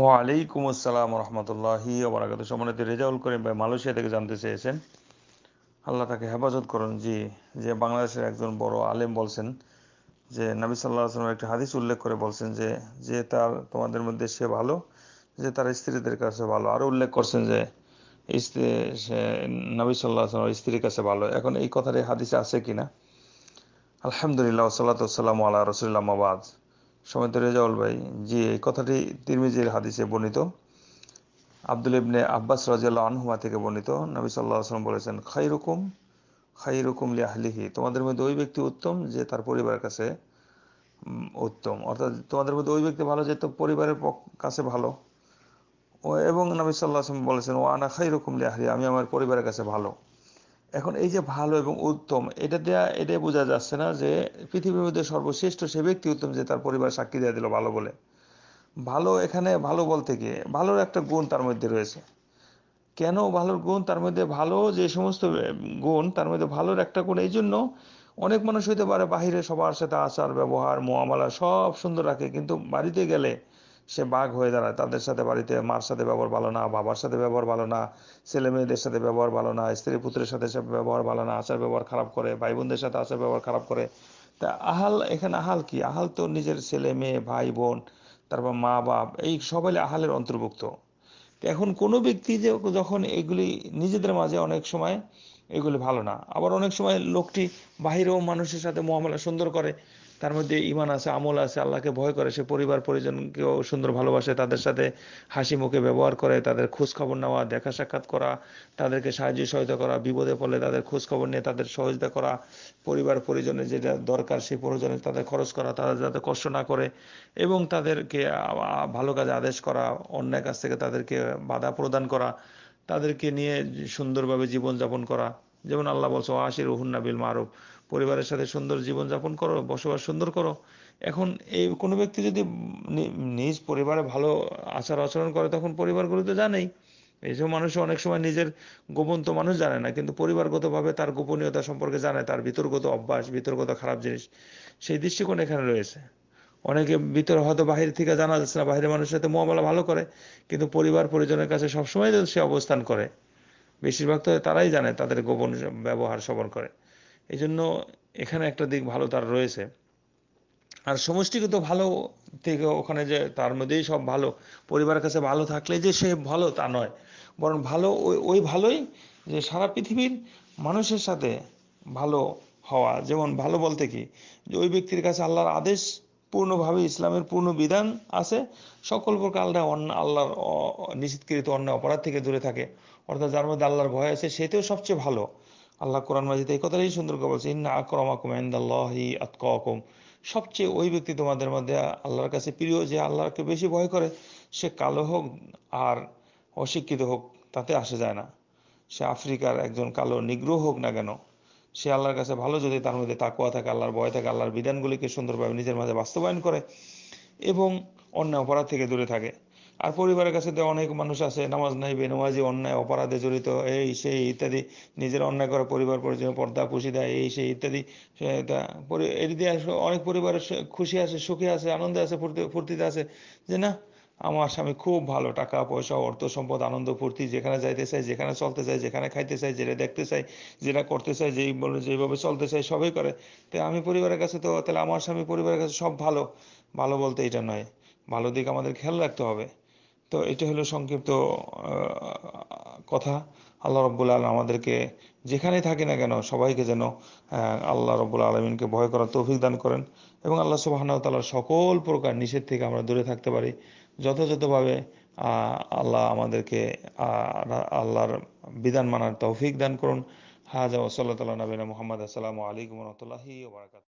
ওয়ালাইকুম আসসালাম রহমতুল্লাহি ওবরাকাত সম্মানিত রেজাউল করিম ভাই মালয়েশিয়া থেকে জানতে চেয়েছেন আল্লাহ তাকে হেফাজত করুন জি যে বাংলাদেশের একজন বড় আলেম বলছেন যে নাবি সাল্লাহ আসলাম একটি হাদিস উল্লেখ করে বলছেন যে যে তার তোমাদের মধ্যে সে ভালো যে তার স্ত্রীদের কাছে ভালো আরও উল্লেখ করছেন যে স্ত্রী সে নবী সাল্লাহ আসলাম স্ত্রীর কাছে ভালো এখন এই কথাটি হাদিসে আছে কিনা আলহামদুলিল্লাহ সাল্লাহ সাল্লাম আল্লাহ রসুল্লাহ মাবাদ সমেত জল ভাই যে কথাটি তিরমিজির হাদিসে বর্ণিত আব্দুল ইবনে আব্বাস রাজিয়াল আনহুমা থেকে বর্ণিত নবী সাল্লাহ আসলাম বলেছেন খাই রকম খাই রকম লিয়াহলিহি তোমাদের মধ্যে ওই ব্যক্তি উত্তম যে তার পরিবারের কাছে উত্তম অর্থাৎ তোমাদের মধ্যে ওই ব্যক্তি ভালো যে তো পরিবারের কাছে ভালো ও এবং নবী সাল্লাহ আসলাম বলেছেন ও আনা খাই রকম লিয়াহলি আমি আমার পরিবারের কাছে ভালো এখন এই যে ভালো এবং উত্তম এটা দেয়া এটাই বোঝা যাচ্ছে না যে পৃথিবীর মধ্যে সর্বশ্রেষ্ঠ সে ব্যক্তি উত্তম যে তার পরিবার সাক্ষী দিয়ে দিল ভালো বলে ভালো এখানে ভালো বলতে গিয়ে ভালোর একটা গুণ তার মধ্যে রয়েছে কেন ভালোর গুণ তার মধ্যে ভালো যে সমস্ত গুণ তার মধ্যে ভালোর একটা গুণ এই জন্য অনেক মানুষ হইতে পারে বাহিরে সবার সাথে আচার ব্যবহার মোয়ামালা সব সুন্দর রাখে কিন্তু বাড়িতে গেলে সে বাঘ হয়ে দাঁড়ায় তাদের সাথে বাড়িতে মার সাথে ব্যবহার ভালো না বাবার সাথে ব্যবহার ভালো না ছেলে মেয়েদের সাথে ব্যবহার ভালো না স্ত্রী পুত্রের সাথে সে ব্যবহার ভালো না আচার ব্যবহার খারাপ করে ভাই বোনদের সাথে আচার ব্যবহার খারাপ করে তা আহাল এখানে আহাল কি আহাল তো নিজের ছেলে মেয়ে ভাই বোন তারপর মা বাপ এই সবাই আহালের অন্তর্ভুক্ত এখন কোনো ব্যক্তি যে যখন এগুলি নিজেদের মাঝে অনেক সময় এগুলি ভালো না আবার অনেক সময় লোকটি বাহিরেও মানুষের সাথে মহামেলা সুন্দর করে তার মধ্যে ইমান আছে আমল আছে আল্লাহকে ভয় করে সে পরিবার পরিজনকেও সুন্দর ভালোবাসে তাদের সাথে হাসি মুখে ব্যবহার করে তাদের খোঁজ খবর নেওয়া দেখা সাক্ষাৎ করা তাদেরকে সাহায্য সহায়তা করা বিপদে পড়লে তাদের খোঁজ খবর নিয়ে তাদের সহযোগিতা করা পরিবার পরিজনে যেটা দরকার সেই প্রয়োজনে তাদের খরচ করা তারা যাতে কষ্ট না করে এবং তাদেরকে ভালো কাজে আদেশ করা অন্যায় কাছ থেকে তাদেরকে বাধা প্রদান করা তাদেরকে নিয়ে সুন্দরভাবে জীবনযাপন করা যেমন আল্লাহ বলছো আশির হুন্না বিল মারুফ পরিবারের সাথে সুন্দর জীবনযাপন করো বসবাস সুন্দর করো এখন এই কোনো ব্যক্তি যদি নিজ পরিবারে ভালো আচার আচরণ করে তখন পরিবারগুলো তো জানেই এইসব মানুষ অনেক সময় নিজের গোপন তো মানুষ জানে না কিন্তু পরিবারগতভাবে তার গোপনীয়তা সম্পর্কে জানে তার বিতর্গত অভ্যাস বিতর্গত খারাপ জিনিস সেই দৃষ্টিকোণ এখানে রয়েছে অনেকে ভিতরে হয়তো বাহির থেকে জানা যাচ্ছে না বাহিরের মানুষের সাথে মোয়াবেলা ভালো করে কিন্তু পরিবার পরিজনের কাছে সবসময় সে অবস্থান করে বেশিরভাগ তো তারাই জানে তাদের গোপন ব্যবহার সবর করে এই জন্য এখানে একটা দিক ভালো তার রয়েছে আর সমষ্টিগত ভালো থেকে ওখানে যে তার মধ্যেই সব ভালো পরিবারের কাছে ভালো থাকলে যে সে ভালো তা নয় বরং ভালো ওই ওই ভালোই যে সারা পৃথিবীর মানুষের সাথে ভালো হওয়া যেমন ভালো বলতে কি যে ওই ব্যক্তির কাছে আল্লাহর আদেশ পূর্ণভাবে ইসলামের পূর্ণ বিধান আছে সকল প্রকার আল্লাহ অন্য আল্লাহর নিষিদ্ধকৃত অন্য অপরাধ থেকে দূরে থাকে অর্থাৎ যার মধ্যে আল্লাহর ভয় আছে সেতেও সবচেয়ে ভালো আল্লাহ কোরআন মাজিদ এই কথাটাই সুন্দর করে বলছে ইন্না আক্রম আকুম আন্দাল্লাহি আতকম সবচেয়ে ওই ব্যক্তি তোমাদের মধ্যে আল্লাহর কাছে প্রিয় যে আল্লাহকে বেশি ভয় করে সে কালো হোক আর অশিক্ষিত হোক তাতে আসা যায় না সে আফ্রিকার একজন কালো নিগ্রহ হোক না কেন সে আল্লাহর কাছে ভালো যদি তার মধ্যে তাকুয়া থাকে আল্লাহর ভয় থাকে আল্লাহর বিধানগুলিকে সুন্দরভাবে নিজের মাঝে বাস্তবায়ন করে এবং অন্য অপরাধ থেকে দূরে থাকে আর পরিবারের কাছে তো অনেক মানুষ আছে নামাজ নাই বেনামাজি অন্যায় অপরাধে জড়িত এই সেই ইত্যাদি নিজের অন্যায় করে পরিবার পরিজন পর্দা পুষি দেয় এই সেই ইত্যাদি অনেক পরিবারের খুশি আছে সুখে আছে আনন্দে আছে ফুর্তিতে আছে যে না আমার স্বামী খুব ভালো টাকা পয়সা অর্থ সম্পদ আনন্দ ফুর্তি যেখানে যাইতে চাই যেখানে চলতে চাই যেখানে খাইতে চাই যেটা দেখতে চাই যেটা করতে চাই যেই বলে যেভাবে চলতে চাই সবই করে তো আমি পরিবারের কাছে তো তাহলে আমার স্বামী পরিবারের কাছে সব ভালো ভালো বলতে এটা নয় ভালো দিক আমাদের খেয়াল রাখতে হবে তো এটা হলো সংক্ষিপ্ত কথা আল্লাহ রব্বুল আলম আমাদেরকে যেখানেই থাকি না কেন সবাইকে যেন আল্লাহ রব্বুল আলমিনকে ভয় করার তৌফিক দান করেন এবং আল্লাহ সুবাহানাউ তালার সকল প্রকার নিষেধ থেকে আমরা দূরে থাকতে পারি যথাযথভাবে আল্লাহ আমাদেরকে আল্লাহর বিধান মানার তৌফিক দান করুন হাজা ওসল্লা তাল্লা নবীনা মোহাম্মদ আসসালামু আলাইকুম রহমতুল্লাহি ওবরাকাত